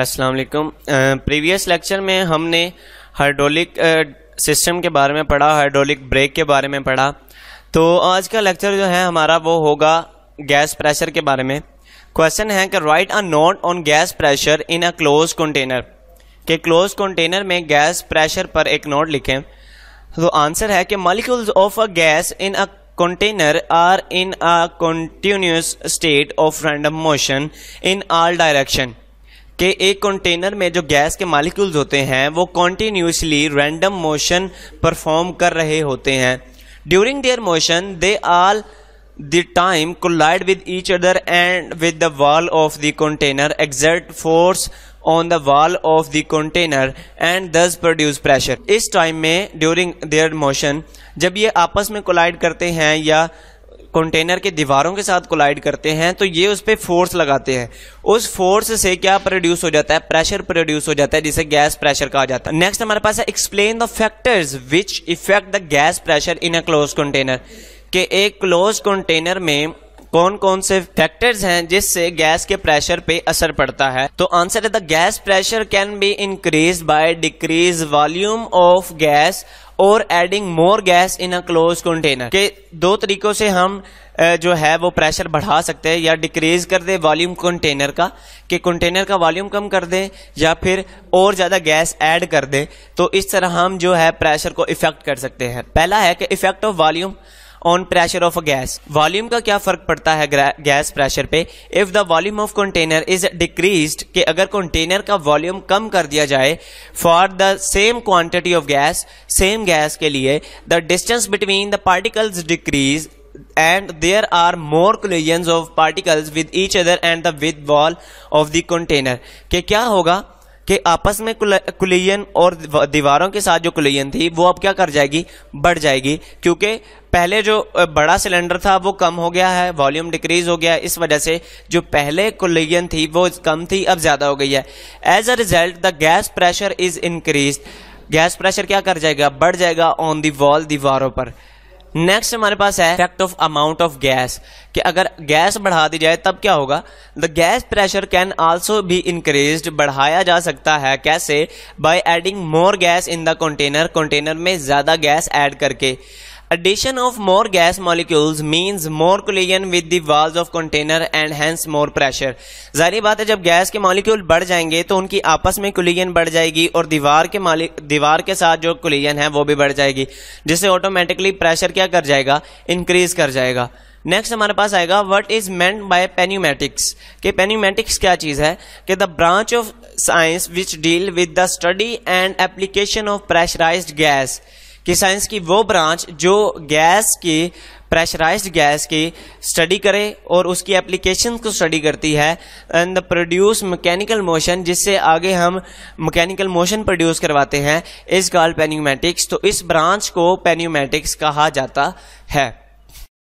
अस्सलाम वालेकुम previous lecture में हमने हाइड्रोलिक सिस्टम के बारे में पढ़ा हाइड्रोलिक ब्रेक के बारे में पढ़ा तो आज का लेक्चर जो है हमारा वो होगा गैस प्रेशर के बारे में क्वेश्चन है कि write a note on gas pressure in a close container के क्लोज कंटेनर में गैस प्रेशर पर एक नोट लिखें तो आंसर है कि molecules of a gas in a container are in a continuous state of random motion in all direction कि एक कंटेनर में जो गैस के मालिक्यूल्स होते हैं वो कॉन्टीन्यूसली रैंडम मोशन परफॉर्म कर रहे होते हैं during their motion they all the time collide with each other and with the wall of the container exert force on the wall of the container and thus produce pressure इस time में during their motion जब ये आपस में collide करते हैं या container के दीवारों के साथ कोलाइड करते हैं तो ये उस पर फोर्स लगाते हैं उस फोर्स से क्या प्रोड्यूस हो जाता है प्रेशर प्रोड्यूस हो जाता है जिसे गैस प्रेशर कहा जाता है नेक्स्ट हमारे पास है explain the factors which affect the gas pressure in a close container के एक क्लोज कंटेनर में कौन कौन से फैक्टर्स हैं जिससे गैस के प्रेशर पे असर पड़ता है तो आंसर है the gas pressure can be increase by decrease volume of gas और adding more gas in a close container के दो तरीकों से हम जो है वो प्रेशर बढ़ा सकते हैं या डिक्रीज कर दे वॉल्यूम कंटेनर का कि कंटेनर का वॉल्यूम कम कर दे या फिर और ज़्यादा गैस ऐड कर दे तो इस तरह हम जो है प्रेशर को इफेक्ट कर सकते हैं पहला है कि effect of volume on pressure of a gas volume का क्या फर्क पड़ता है गैस प्रेशर पे if the volume of container is decrease कि अगर कंटेनर का वॉल्यूम कम कर दिया जाए for the same quantity of gas same gas के लिए the distance between the particles decrease and there are more collisions of particles with each other and the with wall of the container के क्या होगा कि आपस में कुलियन और दीवारों के साथ जो कुलियन थी वो अब क्या कर जाएगी बढ़ जाएगी क्योंकि पहले जो बड़ा सिलेंडर था वो कम हो गया है वॉल्यूम डिक्रीज हो गया है इस वजह से जो पहले कुलियन थी वो कम थी अब ज़्यादा हो गई है as a result the gas pressure is increase gas pressure क्या कर जाएगा बढ़ जाएगा ऑन दी वॉल दीवारों पर नेक्स्ट हमारे पास है effect of amount of gas कि अगर गैस बढ़ा दी जाए तब क्या होगा the gas pressure can also भी इंक्रीज बढ़ाया जा सकता है कैसे by adding more gas in the container container में ज़्यादा गैस ऐड करके addition of more gas molecules means more collision with the walls of container and hence more pressure. जारी बात है जब गैस के मॉलिक्यूल बढ़ जाएंगे तो उनकी आपस में collision बढ़ जाएगी और दीवार के दीवार के साथ जो collision है वो भी बढ़ जाएगी जिससे ऑटोमेटिकली प्रेशर क्या कर जाएगा इंक्रीज कर जाएगा नेक्स्ट हमारे पास आएगा what is meant by pneumatics के पेन्यूमेटिक्स क्या चीज है कि the branch of science which deal with the study and application of pressurized gas कि साइंस की वो ब्रांच जो गैस की प्रेशराइज्ड गैस की स्टडी करे और उसकी एप्लीकेशन को स्टडी करती है एंड प्रोड्यूस मैकेनिकल मोशन जिससे आगे हम मैकेनिकल मोशन प्रोड्यूस करवाते हैं इस कॉल पेन्यूमेटिक्स तो इस ब्रांच को पेन्यूमेटिक्स कहा जाता है